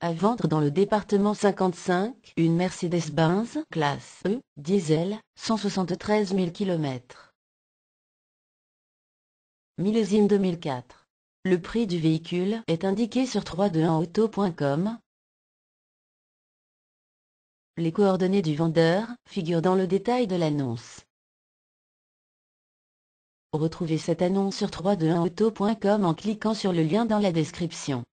À vendre dans le département 55, une Mercedes-Benz classe E, diesel, 173 000 km. Millésime 2004. Le prix du véhicule est indiqué sur 321auto.com. Les coordonnées du vendeur figurent dans le détail de l'annonce. Retrouvez cette annonce sur 321auto.com en cliquant sur le lien dans la description.